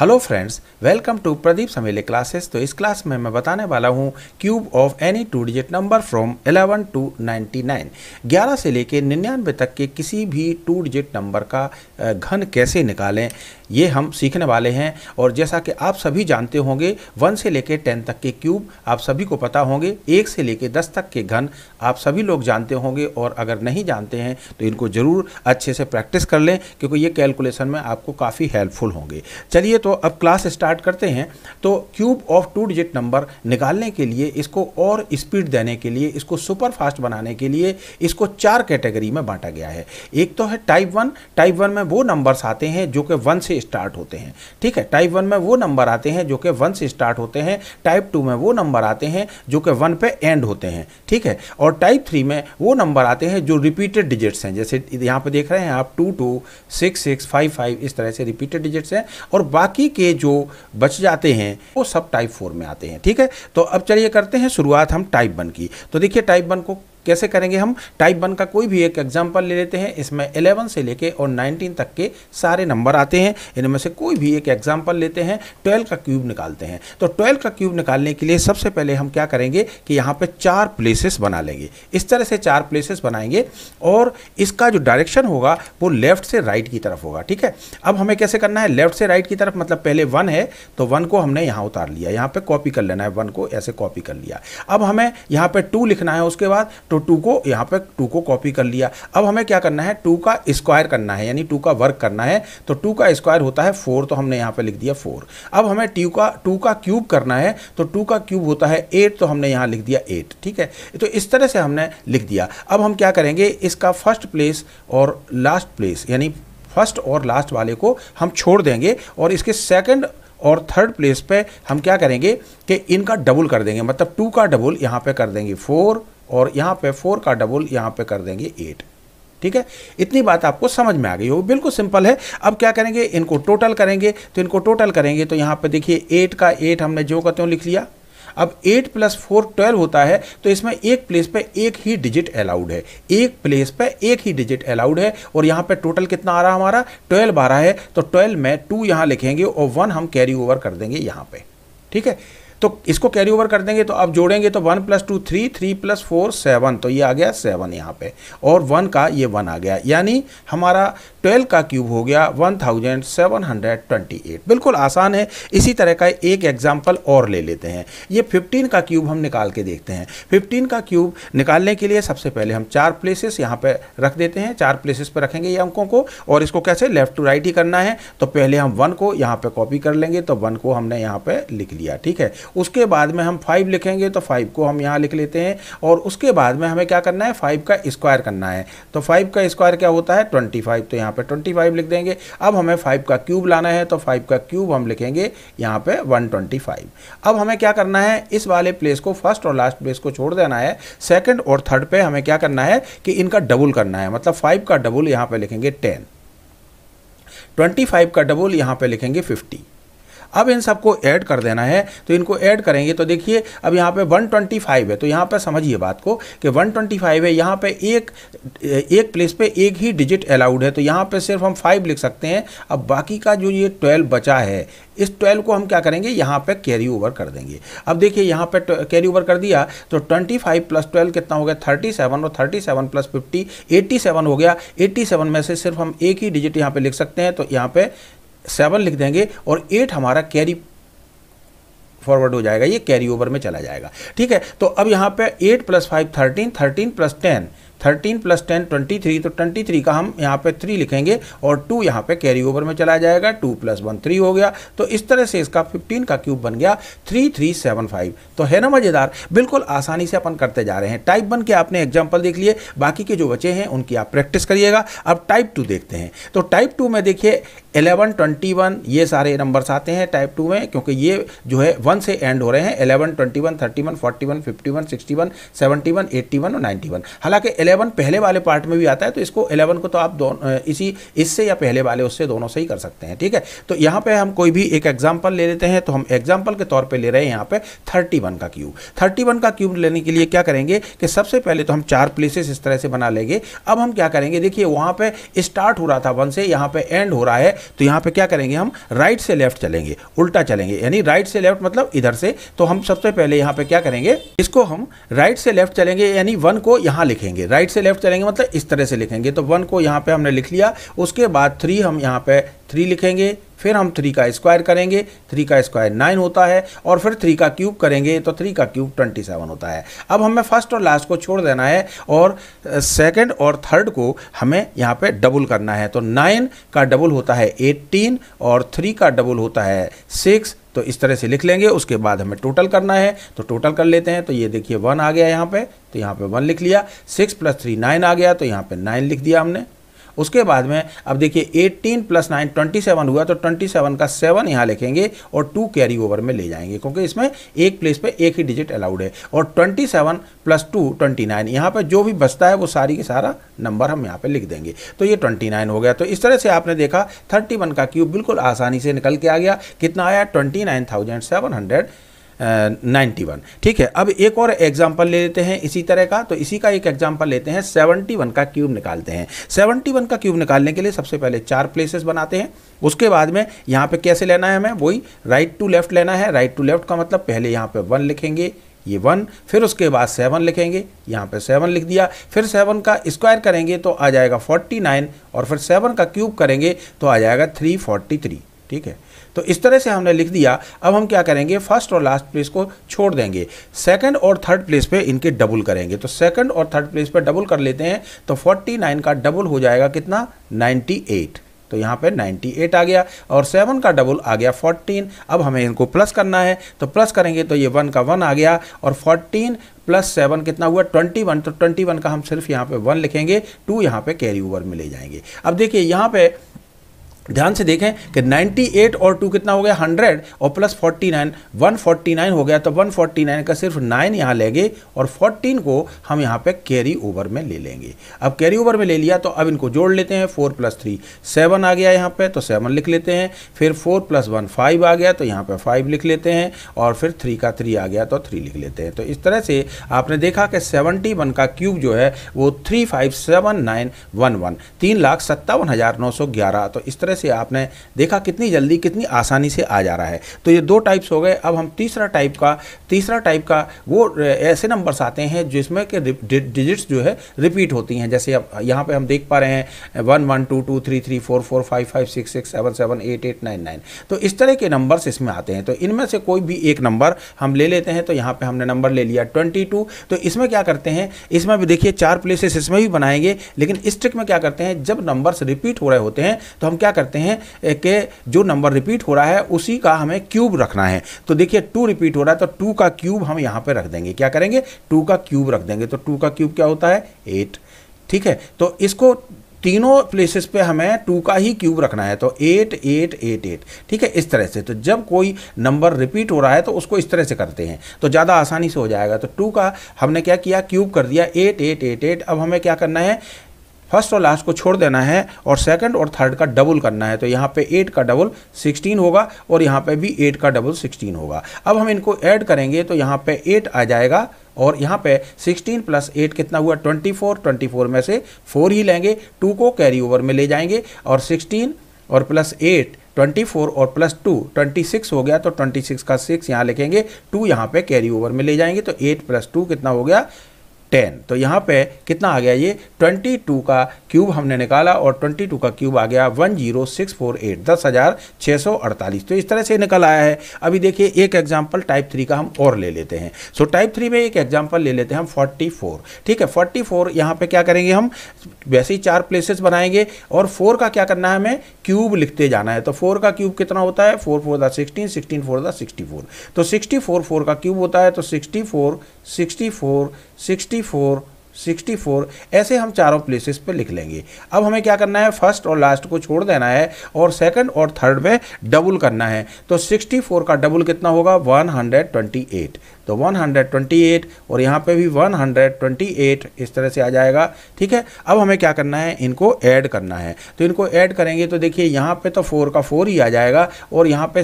Hello friends welcome to Pradeep Samele classes तो इस class में मैं बताने वाला हूँ cube of any two digit number from 11 to 99 11 से लेकर 99 तक के किसी भी टू डिजिट नंबर का घन कैसे निकालें ये हम सीखने वाले हैं और जैसा कि आप सभी जानते होंगे वन से लेकर टेन तक के क्यूब आप सभी को पता होंगे एक से लेकर दस तक के घन आप सभी लोग जानते होंगे और अगर नहीं जानते हैं तो इनको ज़रूर अच्छे से प्रैक्टिस कर लें क्योंकि ये कैलकुलेशन में आपको काफ़ी हेल्पफुल होंगे चलिए तो दोस्तों अब क्लास स्टार्ट करते हैं तो cube of two digit number निकालने के लिए इसको और स्पीड देने के लिए इसको सुपर फास्ट बनाने के लिए इसको चार कैटेगरी में बांटा गया है एक तो है टाइप वन टाइप वन में वो नंबर्स आते हैं जो कि वन से स्टार्ट होते हैं ठीक है टाइप वन में वो नंबर आते हैं जो कि वन से स्टार्ट होते हैं टाइप टू में वो नंबर आते हैं जो कि वन पे एंड होते हैं ठीक है और टाइप थ्री में वो नंबर आते हैं जो रिपीटेड डिजिट्स हैं जैसे यहाँ पर देख रहे हैं आप two two six six five five इस तरह से रिपीटेड डिजिट्स हैं और बाकी बाकी के जो बच जाते हैं वो सब टाइप फोर में आते हैं ठीक है तो अब चलिए करते हैं शुरुआत हम टाइप वन की तो देखिए टाइप वन को कैसे करेंगे हम टाइप वन का कोई भी एक एग्जाम्पल ले लेते हैं इसमें एलेवन से लेके और नाइनटीन तक के सारे नंबर आते हैं इनमें से कोई भी एक एग्जाम्पल लेते हैं ट्वेल्व का क्यूब निकालते हैं तो ट्वेल्व का क्यूब निकालने के लिए सबसे पहले हम क्या करेंगे कि यहाँ पर चार प्लेसेस बना लेंगे इस तरह से चार प्लेसेस बनाएंगे और इसका जो डायरेक्शन होगा वो लेफ्ट से राइट की तरफ होगा ठीक है अब हमें कैसे करना है लेफ्ट से राइट की तरफ मतलब पहले वन है तो वन को हमने यहाँ उतार लिया यहाँ पे कॉपी कर लेना है वन को ऐसे कॉपी कर लिया अब हमें यहाँ पे टू लिखना है उसके बाद तो टू को यहाँ पे टू को कॉपी कर लिया अब हमें क्या करना है टू का स्क्वायर करना है यानी टू का वर्क करना है तो टू का स्क्वायर होता है फोर तो हमने यहाँ पे लिख दिया फोर अब हमें टू का टू का क्यूब करना है तो टू का क्यूब होता है एट तो हमने यहाँ लिख दिया एट ठीक है तो इस तरह से हमने लिख दिया अब हम क्या करेंगे इसका फर्स्ट प्लेस और लास्ट प्लेस यानी फर्स्ट और लास्ट वाले को हम छोड़ देंगे और इसके सेकंड और थर्ड प्लेस पे हम क्या करेंगे कि इनका डबल कर देंगे मतलब टू का डबल यहाँ पे कर देंगे फोर और यहाँ पे फोर का डबल यहाँ पे कर देंगे एट ठीक है इतनी बात आपको समझ में आ गई हो बिल्कुल सिंपल है अब क्या करेंगे इनको टोटल करेंगे तो इनको टोटल करेंगे तो यहाँ पे देखिए एट का एट हमने जो का त्यों लिख लिया अब एट प्लस फोर ट्वेल्व होता है तो इसमें एक प्लेस पे एक ही डिजिट अलाउड है एक प्लेस पे एक ही डिजिट अलाउड है और यहाँ पे टोटल कितना आ रहा हमारा ट्वेल्व आ रहा है तो ट्वेल्व में टू यहाँ लिखेंगे और वन हम कैरी ओवर कर देंगे यहाँ पे ठीक है तो इसको कैरी ओवर कर देंगे तो अब जोड़ेंगे तो one plus two three three plus four seven तो ये आ गया सेवन यहाँ पे और वन का ये वन आ गया यानी हमारा ट्वेल्व का क्यूब हो गया one thousand seven hundred twenty eight बिल्कुल आसान है इसी तरह का एक एग्जाम्पल और ले लेते हैं ये फिफ्टीन का क्यूब हम निकाल के देखते हैं फिफ्टीन का क्यूब निकालने के लिए सबसे पहले हम चार प्लेसेस यहाँ पर रख देते हैं चार प्लेसेस पर रखेंगे ये अंकों को और इसको कैसे लेफ्ट टू राइट ही करना है तो पहले हम वन को यहाँ पर कॉपी कर लेंगे तो वन को हमने यहाँ पर लिख लिया ठीक है उसके बाद में हम फाइव लिखेंगे तो फाइव को हम यहाँ लिख लेते हैं और उसके बाद में हमें क्या करना है फाइव का स्क्वायर करना है तो फाइव का स्क्वायर क्या होता है ट्वेंटी फाइव तो यहाँ यहाँ पे 25 लिख देंगे अब हमें 5 का क्यूब लाना है तो 5 का क्यूब हम लिखेंगे यहाँ पे 125 अब हमें क्या करना है इस वाले प्लेस को फर्स्ट और लास्ट प्लेस को छोड़ देना है सेकंड और थर्ड पे हमें क्या करना है कि इनका डबल करना है मतलब फाइव का डबल यहाँ पर लिखेंगे टेन ट्वेंटी का डबल यहाँ पर लिखेंगे फिफ्टी अब इन सबको ऐड कर देना है तो इनको ऐड करेंगे तो देखिए अब यहाँ पे 125 है तो यहाँ पर समझिए बात को कि 125 है यहाँ पे एक एक प्लेस पे एक ही डिजिट अलाउड है तो यहाँ पे सिर्फ हम फाइव लिख सकते हैं अब बाकी का जो ये ट्वेल्व बचा है इस ट्वेल्व को हम क्या करेंगे यहाँ पे कैरी ओवर कर देंगे अब देखिए यहाँ पे कैरी ओवर कर दिया तो ट्वेंटी फाइव प्लस ट्वेल्व कितना हो गया थर्टी सेवन और thirty seven plus fifty eighty seven हो गया एट्टी सेवन में से सिर्फ हम एक ही डिजिट यहाँ पे लिख सकते हैं तो यहाँ पे सेवन लिख देंगे और एट हमारा कैरी फॉरवर्ड हो जाएगा ये कैरी ओवर में चला जाएगा ठीक है तो अब यहाँ पे eight plus five thirteen thirteen plus ten thirteen plus ten twenty three तो ट्वेंटी थ्री का हम यहाँ पे थ्री लिखेंगे और टू यहाँ पे कैरी ओवर में चला जाएगा टू प्लस वन थ्री हो गया तो इस तरह से इसका फिफ्टीन का क्यूब बन गया थ्री थ्री सेवन फाइव तो है ना मज़ेदार बिल्कुल आसानी से अपन करते जा रहे हैं टाइप वन के आपने एग्जाम्पल देख लिए बाकी के जो बचे हैं उनकी आप प्रैक्टिस करिएगा अब टाइप टू देखते हैं तो टाइप टू में देखिए एलेवन ट्वेंटी वन ये सारे नंबर्स आते हैं टाइप टू में क्योंकि ये जो है वन से एंड हो रहे हैं eleven twenty one thirty one forty one fifty one sixty one seventy one eighty one और नाइन्टी वन हालांकि एलेवन पहले वाले पार्ट में भी आता है तो इसको एलेवन को तो आप दोनों इसी इससे या पहले वाले उससे दोनों से ही कर सकते हैं ठीक है तो यहाँ पे हम कोई भी एक एग्जाम्पल ले लेते हैं तो हम एग्जाम्पल के तौर पर ले रहे हैं यहाँ पे थर्टी का क्यूब थर्टी का क्यूब लेने के लिए क्या करेंगे कि सबसे पहले तो हम चार प्लेसेस इस तरह से बना लेंगे अब हम क्या करेंगे देखिए वहाँ पर स्टार्ट हो रहा था वन से यहाँ पर एंड हो रहा है तो यहाँ पर क्या करेंगे हम राइट से लेफ्ट चलेंगे उल्टा चलेंगे यानी राइट से लेफ्ट मतलब इधर से तो हम सबसे पहले यहाँ पे क्या करेंगे इसको हम राइट से लेफ्ट चलेंगे यानी वन को यहाँ लिखेंगे राइट राइट से लेफ्ट चलेंगे मतलब इस तरह से लिखेंगे तो वन को यहाँ पे हमने लिख लिया उसके बाद थ्री हम यहाँ पे थ्री लिखेंगे फिर हम थ्री का स्क्वायर करेंगे थ्री का स्क्वायर नाइन होता है और फिर थ्री का क्यूब करेंगे तो थ्री का क्यूब ट्वेंटी सेवन होता है अब हमें फर्स्ट और लास्ट को छोड़ देना है और सेकंड और थर्ड को हमें यहाँ पे डबल करना है तो नाइन का डबल होता है एट्टीन और थ्री का डबल होता है सिक्स तो इस तरह से लिख लेंगे उसके बाद हमें टोटल करना है तो टोटल कर लेते हैं तो ये देखिए वन आ गया यहाँ पे तो यहाँ पे वन लिख लिया सिक्स प्लस थ्री नाइन आ गया तो यहाँ पे नाइन लिख दिया हमने उसके बाद में अब देखिए 18 प्लस नाइन ट्वेंटी हुआ तो 27 का 7 यहाँ लिखेंगे और 2 कैरी ओवर में ले जाएंगे क्योंकि इसमें एक प्लेस पे एक ही डिजिट अलाउड है और 27 प्लस टू ट्वेंटी नाइन यहाँ पर जो भी बचता है वो सारी के सारा नंबर हम यहाँ पर लिख देंगे तो ये ट्वेंटी नाइन हो गया तो इस तरह से आपने देखा थर्टी वन का क्यूब बिल्कुल आसानी से निकल के आ गया कितना आया twenty nine thousand seven hundred ninety one ठीक है अब एक और एग्जाम्पल ले लेते हैं इसी तरह का तो इसी का एक एग्जाम्पल लेते हैं सेवनटी वन का क्यूब निकालते हैं सेवनटी वन का क्यूब निकालने के लिए सबसे पहले चार प्लेसेस बनाते हैं उसके बाद में यहाँ पे कैसे लेना है हमें वही राइट टू लेफ्ट लेना है राइट टू लेफ्ट का मतलब पहले यहाँ पे वन लिखेंगे ये वन फिर उसके बाद सेवन लिखेंगे यहाँ पे सेवन लिख दिया फिर सेवन का स्क्वायर करेंगे तो आ जाएगा फोर्टी नाइन और फिर सेवन का क्यूब करेंगे तो आ जाएगा थ्री फोर्टी थ्री ठीक है तो इस तरह से हमने लिख दिया अब हम क्या करेंगे फर्स्ट और लास्ट प्लेस को छोड़ देंगे सेकंड और थर्ड प्लेस पे इनके डबल करेंगे तो सेकंड और थर्ड प्लेस पे डबल कर लेते हैं तो 49 का डबल हो जाएगा कितना 98 तो यहाँ पे 98 आ गया और 7 का डबल आ गया 14 अब हमें इनको प्लस करना है तो प्लस करेंगे तो ये 1 का 1 आ गया और 14 प्लस सेवन कितना हुआ 21 तो 21 का हम सिर्फ यहाँ पे 1 लिखेंगे 2 यहाँ पे कैरी ओवर में ले जाएंगे अब देखिए यहाँ पे ध्यान से देखें कि 98 और 2 कितना हो गया 100 और प्लस 49 149 हो गया तो 149 का सिर्फ 9 यहाँ लेंगे और 14 को हम यहाँ पे कैरी ओवर में ले लेंगे अब कैरी ओवर में ले लिया तो अब इनको जोड़ लेते हैं 4 प्लस थ्री सेवन आ गया यहाँ पे तो सेवन लिख लेते हैं फिर 4 प्लस वन फाइव आ गया तो यहाँ पे फाइव लिख लेते हैं और फिर थ्री का थ्री आ गया तो थ्री लिख लेते हैं तो इस तरह से आपने देखा कि सेवनटी वन का क्यूब जो है वो three five seven nine one one तीन लाख सत्तावन हज़ार नौ सौ ग्यारह तो इस तरह से आपने देखा कितनी जल्दी कितनी आसानी से आ जा रहा है तो ये दो टाइप्स हो गए अब हम तीसरा टाइप का तीसरा टाइप का वो ऐसे नंबर्स आते हैं जिसमें कि डिजिट्स जो है रिपीट होती हैं जैसे अब यहाँ पर हम देख पा रहे हैं one one two two three three four four five five six six seven seven eight eight nine nine तो इस तरह के नंबर्स इसमें आते हैं तो इनमें से कोई भी एक नंबर हम ले लेते हैं तो यहाँ पर हमने नंबर ले लिया ट्वेंटी टू तो इसमें क्या करते हैं इसमें भी देखिए चार प्लेसेस इसमें भी बनाएंगे लेकिन इस ट्रिक में क्या करते हैं जब नंबर्स रिपीट हो रहे होते हैं तो हम क्या करते कहते हैं कि जो नंबर रिपीट हो रहा है उसी का हमें क्यूब रखना है तो देखिए टू रिपीट हो रहा है तो टू का क्यूब हम यहाँ पर रख देंगे क्या करेंगे टू का क्यूब रख देंगे तो टू का क्यूब क्या होता है एट ठीक है तो इसको तीनों प्लेसेस पे हमें टू का ही क्यूब रखना है तो एट एट एट एट ठीक है इस तरह से तो जब कोई नंबर रिपीट हो रहा है तो उसको इस तरह से करते हैं तो ज़्यादा आसानी से हो जाएगा तो टू का हमने क्या किया क्यूब कर दिया एट एट एट एट अब हमें क्या करना है फर्स्ट और लास्ट को छोड़ देना है और सेकंड और थर्ड का डबल करना है तो यहाँ पे एट का डबल सिक्सटीन होगा और यहाँ पे भी एट का डबल सिक्सटीन होगा अब हम इनको ऐड करेंगे तो यहाँ पे एट आ जाएगा और यहाँ पे 16 प्लस एट कितना हुआ 24 24 में से 4 ही लेंगे 2 को कैरी ओवर में ले जाएंगे और 16 और प्लस 8 24 और प्लस 2 26 हो गया तो 26 का 6 यहाँ लिखेंगे 2 यहाँ पे कैरी ओवर में ले जाएंगे तो 8 प्लस टू कितना हो गया टेन तो यहाँ पे कितना आ गया ये ट्वेंटी टू का क्यूब हमने निकाला और ट्वेंटी टू का क्यूब आ गया one zero six four eight दस हज़ार छः सौ अड़तालीस तो इस तरह से निकल आया है अभी देखिए एक एग्जाम्पल टाइप थ्री का हम और ले लेते हैं सो टाइप थ्री में एक एग्जाम्पल ले लेते हैं हम फोर्टी फोर ठीक है फोर्टी फोर यहाँ पर क्या करेंगे हम वैसे ही चार प्लेसेस बनाएंगे और फोर का क्या करना है हमें क्यूब लिखते जाना है तो फोर का क्यूब कितना होता है four four the sixteen sixteen four the sixty four तो सिक्सटी फोर फोर का क्यूब होता है तो sixty four sixty four sixty 64 64 ऐसे हम चारों प्लेसेस पे लिख लेंगे अब हमें क्या करना है फर्स्ट और लास्ट को छोड़ देना है और सेकंड और थर्ड में डबल करना है तो 64 का डबल कितना होगा 128 तो 128 और यहाँ पे भी 128 इस तरह से आ जाएगा ठीक है अब हमें क्या करना है इनको ऐड करना है तो इनको ऐड करेंगे तो देखिए यहाँ पे तो फोर का फोर ही आ जाएगा और यहाँ पे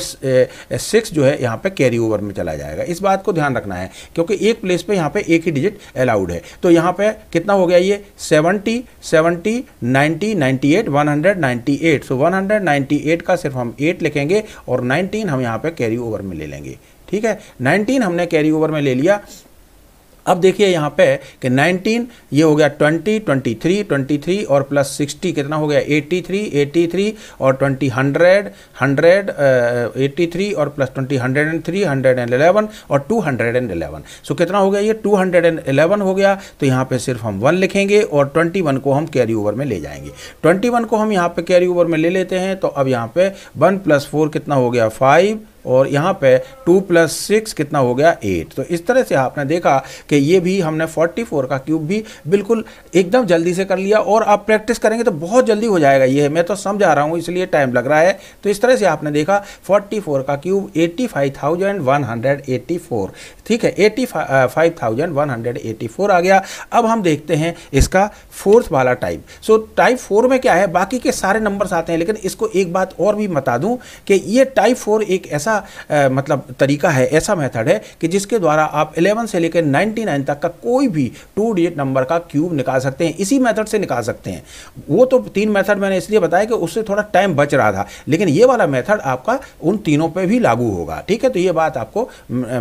सिक्स जो है यहाँ पे कैरी ओवर में चला जाएगा इस बात को ध्यान रखना है क्योंकि एक प्लेस पे यहाँ पे एक ही डिजिट अलाउड है तो यहाँ पर कितना हो गया ये seventy seventy ninety ninety eight one hundred ninety eight so one hundred ninety eight का सिर्फ हम एट लिखेंगे और नाइनटीन हम यहाँ पर कैरी ओवर में ले लेंगे ठीक है 19 हमने कैरी ओवर में ले लिया अब देखिए यहाँ पे कि 19 ये हो गया 20, 23, 23 और प्लस 60 कितना हो गया 83, 83 और 20, 100, 100, uh, 83 और प्लस 20, 103, 111 और 211. सो so, कितना हो गया ये 211 हो गया तो यहाँ पे सिर्फ हम 1 लिखेंगे और 21 को हम कैरी ओवर में ले जाएंगे 21 को हम यहाँ पे कैरी ओवर में ले लेते हैं तो अब यहाँ पे 1 प्लस फोर कितना हो गया फाइव और यहाँ पे टू प्लस सिक्स कितना हो गया एट तो इस तरह से आपने देखा कि ये भी हमने फोर्टी फोर का क्यूब भी बिल्कुल एकदम जल्दी से कर लिया और आप प्रैक्टिस करेंगे तो बहुत जल्दी हो जाएगा ये मैं तो समझा रहा हूँ इसलिए टाइम लग रहा है तो इस तरह से आपने देखा फोर्टी फोर का cube eighty five thousand one hundred eighty four ठीक है eighty five thousand one hundred eighty four आ गया अब हम देखते हैं इसका फोर्थ वाला टाइप सो टाइप फोर में क्या है बाकी के सारे नंबर्स आते हैं लेकिन इसको एक बात और भी बता दूं कि ये टाइप फोर एक ऐसा ऐसा आ, मतलब तरीका है ऐसा मेथड है कि जिसके द्वारा आप 11 से लेकर 99 तक का कोई भी टू डिजिट नंबर का क्यूब निकाल सकते हैं इसी मेथड से निकाल सकते हैं वो तो तीन मेथड मैंने इसलिए बताया कि उससे थोड़ा टाइम बच रहा था लेकिन ये वाला मेथड आपका उन तीनों पर भी लागू होगा ठीक है तो ये बात आपको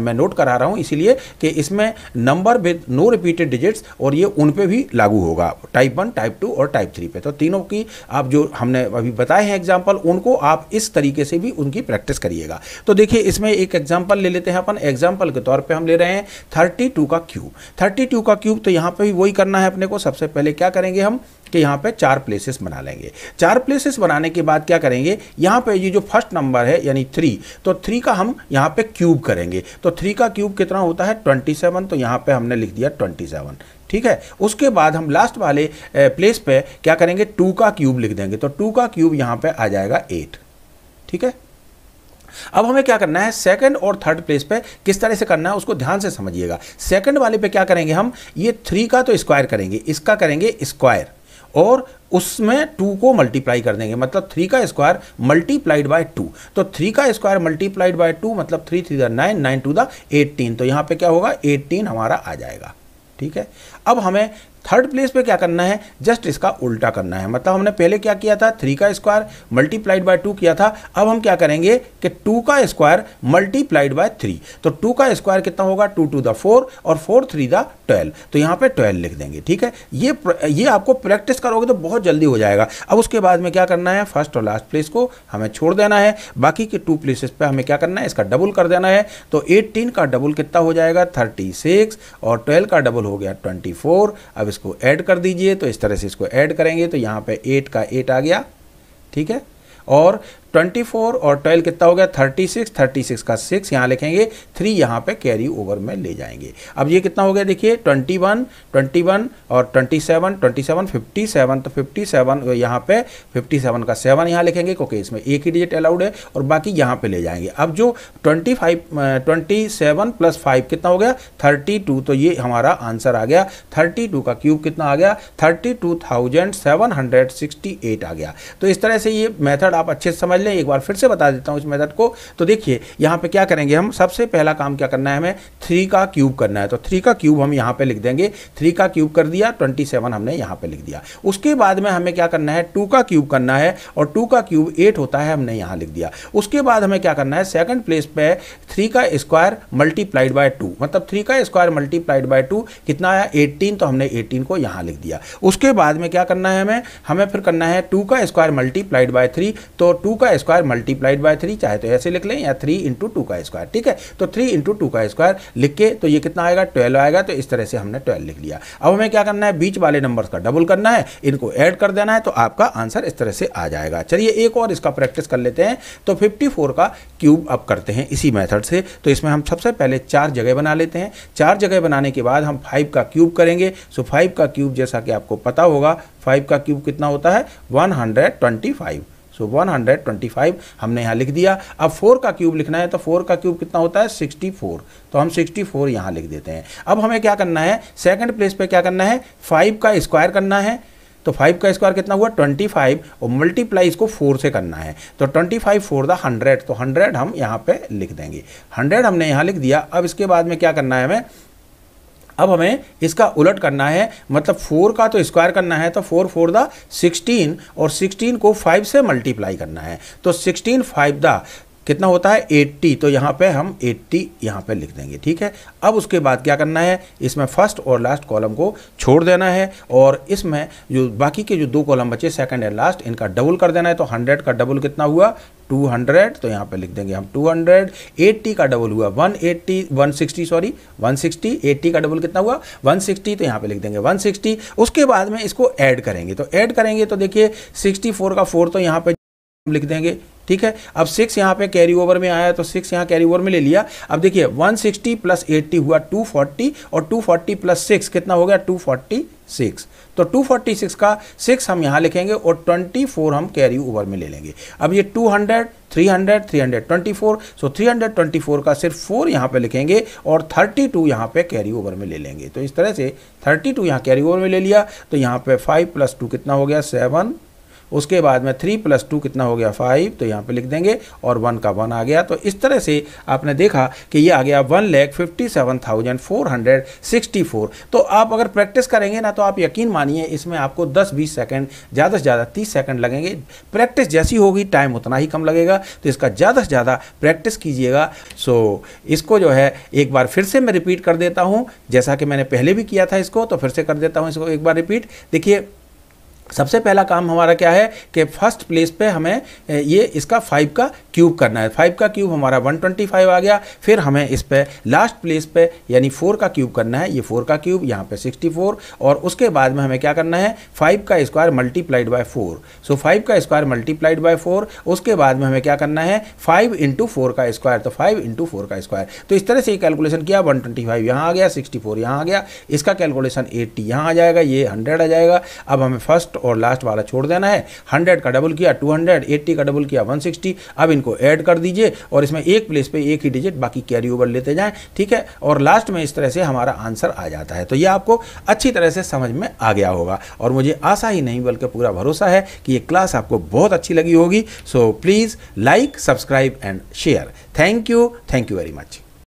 मैं नोट करा रहा हूँ इसीलिए कि इसमें number with no repeated digits और ये उन पर भी लागू होगा टाइप वन टाइप टू और टाइप थ्री पे तो तीनों की आप जो हमने अभी बताए हैं एग्जाम्पल उनको आप इस तरीके से भी उनकी प्रैक्टिस करिएगा तो देखिए इसमें एक एग्जाम्पल ले लेते हैं अपन एग्जाम्पल के तौर पर हम ले रहे हैं थर्टी टू का क्यूब थर्टी टू का क्यूब तो यहाँ पर भी वही करना है अपने को सबसे पहले क्या करेंगे हम कि यहाँ पे चार प्लेसेस बना लेंगे चार प्लेसेस बनाने के बाद क्या करेंगे यहाँ पे ये जो फर्स्ट नंबर है यानी थ्री तो थ्री का हम यहाँ पे क्यूब करेंगे तो थ्री का क्यूब कितना होता है ट्वेंटी सेवन तो यहाँ पे हमने लिख दिया ट्वेंटी सेवन ठीक है उसके बाद हम लास्ट वाले प्लेस पे क्या करेंगे टू का क्यूब लिख देंगे तो टू का क्यूब यहाँ पे आ जाएगा एट ठीक है अब हमें क्या करना है सेकंड और थर्ड प्लेस पे किस तरह से करना है उसको ध्यान से समझिएगा सेकंड वाले पे क्या करेंगे हम ये थ्री का तो स्क्वायर करेंगे इसका करेंगे स्क्वायर और उसमें टू को मल्टीप्लाई कर देंगे मतलब थ्री का स्क्वायर मल्टीप्लाइड बाय टू तो थ्री का स्क्वायर मल्टीप्लाइड बाय टू मतलब three three the nine nine two the eighteen तो यहाँ पे क्या होगा एटीन हमारा आ जाएगा ठीक है अब हमें थर्ड प्लेस पे क्या करना है जस्ट इसका उल्टा करना है मतलब हमने पहले क्या किया था थ्री का स्क्वायर मल्टीप्लाइड बाय टू किया था अब हम क्या करेंगे कि टू का स्क्वायर मल्टीप्लाइड बाय थ्री तो टू का स्क्वायर कितना होगा टू टू द फोर और फोर थ्री द ट्वेल्व तो यहाँ पर ट्वेल्व लिख देंगे ठीक है ये ये आपको प्रैक्टिस करोगे तो बहुत जल्दी हो जाएगा अब उसके बाद में क्या करना है फर्स्ट और लास्ट प्लेस को हमें छोड़ देना है बाकी के टू प्लेसेस पर हमें क्या करना है इसका डबल कर देना है तो एट्टीन का डबल कितना हो जाएगा थर्टी सिक्स और ट्वेल्व का डबल हो गया ट्वेंटी फोर अब इसको ऐड कर दीजिए तो इस तरह से इसको ऐड करेंगे तो यहाँ पे एट का एट आ गया ठीक है और ट्वेंटी फोर और ट्वेल्व कितना हो गया थर्टी सिक्स थर्टी सिक्स का सिक्स यहाँ लिखेंगे थ्री यहाँ पे कैरी ओवर में ले जाएंगे अब ये कितना हो गया देखिए ट्वेंटी वन ट्वेंटी वन और twenty seven twenty seven fifty seven तो फिफ्टी सेवन यहाँ पे फिफ्टी सेवन का सेवन यहाँ लिखेंगे क्योंकि इसमें एक ही डिजिट अलाउड है और बाकी यहाँ पर ले जाएंगे अब जो twenty five twenty seven plus five कितना हो गया थर्टी टू तो ये हमारा आंसर आ गया थर्टी टू का क्यूब कितना आ गया thirty two thousand seven hundred sixty eight आ गया तो इस तरह से ये मेथड आप अच्छे से समझ पहले एक बार फिर से बता देता हूँ इस मेथड को तो देखिए यहाँ पे क्या करेंगे हम सबसे पहला काम क्या करना है हमें थ्री का क्यूब करना है तो थ्री का क्यूब हम यहाँ पे लिख देंगे थ्री का क्यूब कर दिया ट्वेंटी सेवन हमने यहाँ पे लिख दिया उसके बाद में हमें क्या करना है टू का क्यूब करना है और टू का क्यूब एट होता है हमने यहाँ लिख दिया उसके बाद हमें क्या करना है सेकंड प्लेस पर थ्री का स्क्वायर मल्टीप्लाइड बाय टू मतलब थ्री का स्क्वायर मल्टीप्लाइड बाय टू कितना आया एट्टीन तो हमने एटीन को यहाँ लिख दिया उसके बाद में क्या करना है हमें हमें फिर करना है टू का स्क्वायर मल्टीप्लाइड बाय थ्री तो टू का स्क्वायर मल्टीप्लाइड बाय थ्री चाहे तो ऐसे लिख लें या थ्री इंटू टू का स्क्वायर ठीक है तो थ्री इंटू टू का स्क्वायर लिख के तो ये कितना आएगा ट्वेल्व आएगा तो इस तरह से हमने ट्वेल्व लिख लिया अब हमें क्या करना है बीच वाले नंबर का डबल करना है इनको एड कर देना है तो आपका आंसर इस तरह से आ जाएगा चलिए एक और इसका प्रैक्टिस कर लेते हैं तो 54 का क्यूब अप करते हैं इसी मैथड से तो इसमें हम सबसे पहले चार जगह बना लेते हैं चार जगह बनाने के बाद हम फाइव का क्यूब करेंगे सो फाइव का क्यूब जैसा कि आपको पता होगा फाइव का क्यूब कितना होता है 125 सो so, 125 हमने यहाँ लिख दिया अब 4 का क्यूब लिखना है तो 4 का क्यूब कितना होता है 64 तो हम 64 फोर यहाँ लिख देते हैं अब हमें क्या करना है सेकंड प्लेस पे क्या करना है 5 का स्क्वायर करना है तो 5 का स्क्वायर कितना हुआ 25 और मल्टीप्लाई इसको 4 से करना है तो 25 फाइव फोर द हंड्रेड तो 100 हम यहाँ पे लिख देंगे 100 हमने यहाँ लिख दिया अब इसके बाद में क्या करना है हमें अब हमें इसका उलट करना है मतलब फोर का तो स्क्वायर करना है तो फोर फोर द और सिक्सटीन को फाइव से मल्टीप्लाई करना है तो सिक्सटीन फाइव द कितना होता है 80 तो यहाँ पे हम 80 यहाँ पे लिख देंगे ठीक है अब उसके बाद क्या करना है इसमें फर्स्ट और लास्ट कॉलम को छोड़ देना है और इसमें जो बाकी के जो दो कॉलम बचे सेकंड एंड लास्ट इनका डबल कर देना है तो हंड्रेड का डबल कितना हुआ 200 तो यहाँ पे लिख देंगे हम 200 80 का डबल हुआ 180 160 सॉरी 160 80 का डबल कितना हुआ 160 तो यहाँ पे लिख देंगे 160 उसके बाद में इसको ऐड करेंगे तो ऐड करेंगे तो देखिए 64 का 4 तो यहाँ पे हम लिख देंगे ठीक है अब सिक्स यहाँ पे कैरी ओवर में आया तो सिक्स यहाँ कैरी ओवर में ले लिया अब देखिए 160 प्लस 80 हुआ 240 और 240 प्लस सिक्स कितना हो गया 246 तो 246 का सिक्स हम यहाँ लिखेंगे और 24 हम कैरी ओवर में ले लेंगे अब ये 200 300 324 सो 324 का सिर्फ फोर यहाँ पे लिखेंगे और 32 टू यहाँ पर कैरी ओवर में ले लेंगे तो इस तरह से 32 टू यहाँ कैरी ओवर में ले लिया तो यहाँ पे 5 प्लस टू कितना हो गया सेवन उसके बाद में थ्री प्लस टू कितना हो गया फाइव तो यहाँ पे लिख देंगे और वन का वन आ गया तो इस तरह से आपने देखा कि ये आ गया one lakh fifty seven thousand four hundred sixty four तो आप अगर प्रैक्टिस करेंगे ना तो आप यकीन मानिए इसमें आपको दस बीस सेकेंड ज़्यादा से ज़्यादा तीस सेकेंड लगेंगे प्रैक्टिस जैसी होगी टाइम उतना ही कम लगेगा तो इसका ज़्यादा से ज़्यादा प्रैक्टिस कीजिएगा सो इसको जो है एक बार फिर से मैं रिपीट कर देता हूँ जैसा कि मैंने पहले भी किया था इसको तो फिर से कर देता हूँ इसको एक बार रिपीट देखिए सबसे पहला काम हमारा क्या है कि फर्स्ट प्लेस पे हमें ये इसका फाइव का क्यूब करना है फाइव का क्यूब हमारा 125 आ गया फिर हमें इस पर लास्ट प्लेस पे यानी फोर का क्यूब करना है ये फोर का क्यूब यहाँ पे 64 और उसके बाद में हमें क्या करना है फाइव का square multiplied by four so five का स्क्वायर मल्टीप्लाइड बाय फोर उसके बाद में हमें क्या करना है फाइव इंटू फोर का स्क्वायर तो फाइव इंटू फोर का स्क्वायर तो इस तरह से ये कैलकुलेशन किया वन ट्वेंटी फाइव यहाँ आ गया सिक्सटी फोर यहाँ आ गया इसका कैलकुलेशन एट्टी यहाँ आ जाएगा ये हंड्रेड आ जाएगा अब हमें फर्स्ट फर्स्ट और लास्ट वाला छोड़ देना है हंड्रेड का डबल किया टू हंड्रेड एट्टी का डबल किया वन सिक्सटी अब इनको ऐड कर दीजिए और इसमें एक प्लेस पर एक ही डिजिट बाकी कैरी ओवर लेते जाएँ ठीक है और लास्ट में इस तरह से हमारा आंसर आ जाता है तो यह आपको अच्छी तरह से समझ में आ गया होगा और मुझे आशा ही नहीं बल्कि पूरा भरोसा है कि ये क्लास आपको बहुत अच्छी लगी होगी so please like subscribe and share thank you thank you very much